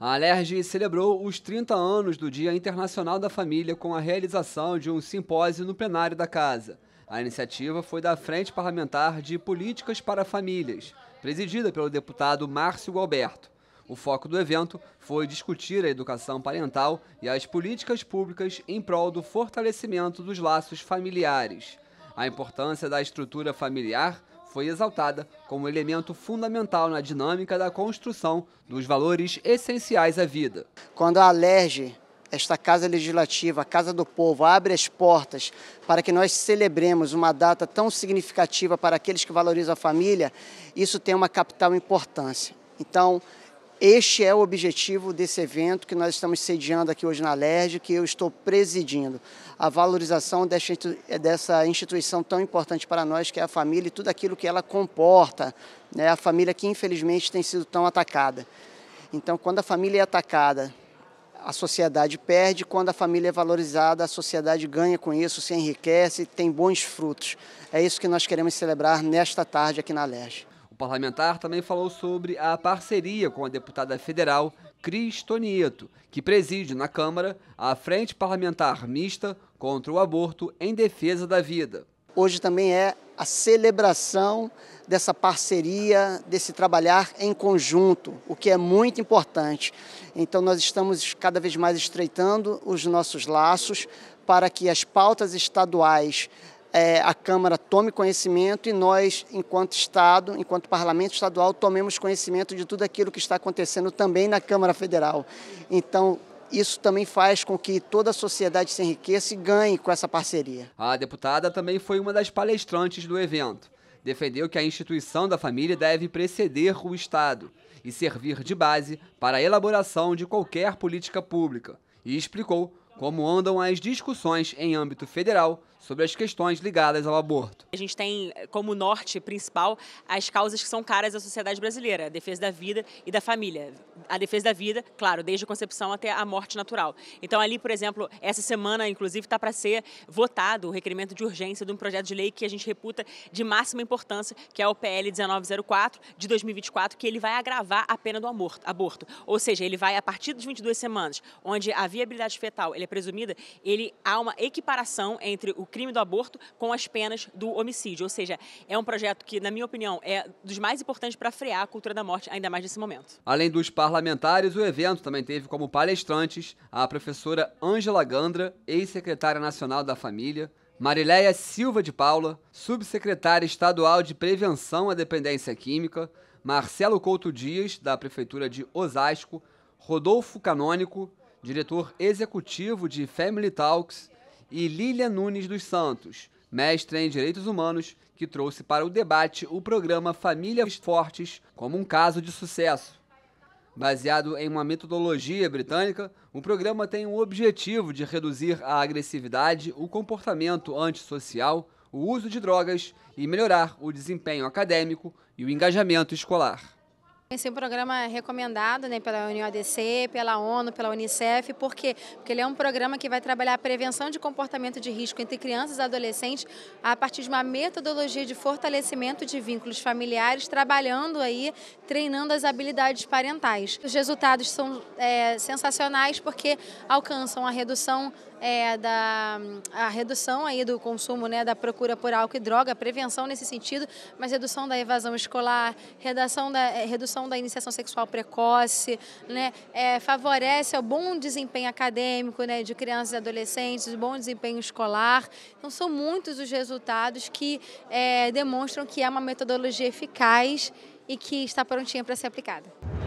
A Alerj celebrou os 30 anos do Dia Internacional da Família com a realização de um simpósio no plenário da casa. A iniciativa foi da Frente Parlamentar de Políticas para Famílias, presidida pelo deputado Márcio Galberto. O foco do evento foi discutir a educação parental e as políticas públicas em prol do fortalecimento dos laços familiares, a importância da estrutura familiar foi exaltada como elemento fundamental na dinâmica da construção dos valores essenciais à vida. Quando a Alerge, esta Casa Legislativa, a Casa do Povo, abre as portas para que nós celebremos uma data tão significativa para aqueles que valorizam a família, isso tem uma capital importância. Então, este é o objetivo desse evento que nós estamos sediando aqui hoje na LERJ, que eu estou presidindo. A valorização dessa instituição tão importante para nós, que é a família e tudo aquilo que ela comporta, né? a família que infelizmente tem sido tão atacada. Então, quando a família é atacada, a sociedade perde, quando a família é valorizada, a sociedade ganha com isso, se enriquece, tem bons frutos. É isso que nós queremos celebrar nesta tarde aqui na LERJ parlamentar também falou sobre a parceria com a deputada federal Cris Tonieto, que preside na Câmara a Frente Parlamentar Mista contra o Aborto em Defesa da Vida. Hoje também é a celebração dessa parceria, desse trabalhar em conjunto, o que é muito importante. Então, nós estamos cada vez mais estreitando os nossos laços para que as pautas estaduais é, a Câmara tome conhecimento e nós, enquanto Estado, enquanto Parlamento Estadual, tomemos conhecimento de tudo aquilo que está acontecendo também na Câmara Federal. Então, isso também faz com que toda a sociedade se enriqueça e ganhe com essa parceria. A deputada também foi uma das palestrantes do evento. Defendeu que a instituição da família deve preceder o Estado e servir de base para a elaboração de qualquer política pública. E explicou como andam as discussões em âmbito federal sobre as questões ligadas ao aborto. A gente tem como norte principal as causas que são caras à sociedade brasileira, a defesa da vida e da família. A defesa da vida, claro, desde a concepção até a morte natural. Então ali, por exemplo, essa semana, inclusive, está para ser votado o requerimento de urgência de um projeto de lei que a gente reputa de máxima importância, que é o PL 1904 de 2024, que ele vai agravar a pena do aborto. Ou seja, ele vai, a partir das 22 semanas, onde a viabilidade fetal é presumida, ele há uma equiparação entre o crime do aborto com as penas do homicídio. Ou seja, é um projeto que, na minha opinião, é dos mais importantes para frear a cultura da morte, ainda mais nesse momento. Além dos parlamentares, o evento também teve como palestrantes a professora Ângela Gandra, ex-secretária nacional da família, Marileia Silva de Paula, subsecretária estadual de Prevenção à Dependência Química, Marcelo Couto Dias, da Prefeitura de Osasco, Rodolfo Canônico, diretor executivo de Family Talks, e Lília Nunes dos Santos, mestra em Direitos Humanos, que trouxe para o debate o programa Famílias Fortes como um caso de sucesso. Baseado em uma metodologia britânica, o programa tem o objetivo de reduzir a agressividade, o comportamento antissocial, o uso de drogas e melhorar o desempenho acadêmico e o engajamento escolar. Esse é um programa recomendado né, pela ADC, pela ONU, pela Unicef, por quê? Porque ele é um programa que vai trabalhar a prevenção de comportamento de risco entre crianças e adolescentes a partir de uma metodologia de fortalecimento de vínculos familiares, trabalhando aí, treinando as habilidades parentais. Os resultados são é, sensacionais porque alcançam a redução é, da a redução aí do consumo, né, da procura por álcool e droga, prevenção nesse sentido, mas redução da evasão escolar, redação da, é, redução promoção da iniciação sexual precoce, né? É, favorece o bom desempenho acadêmico né? de crianças e adolescentes, bom desempenho escolar. Então, são muitos os resultados que é, demonstram que é uma metodologia eficaz e que está prontinha para ser aplicada.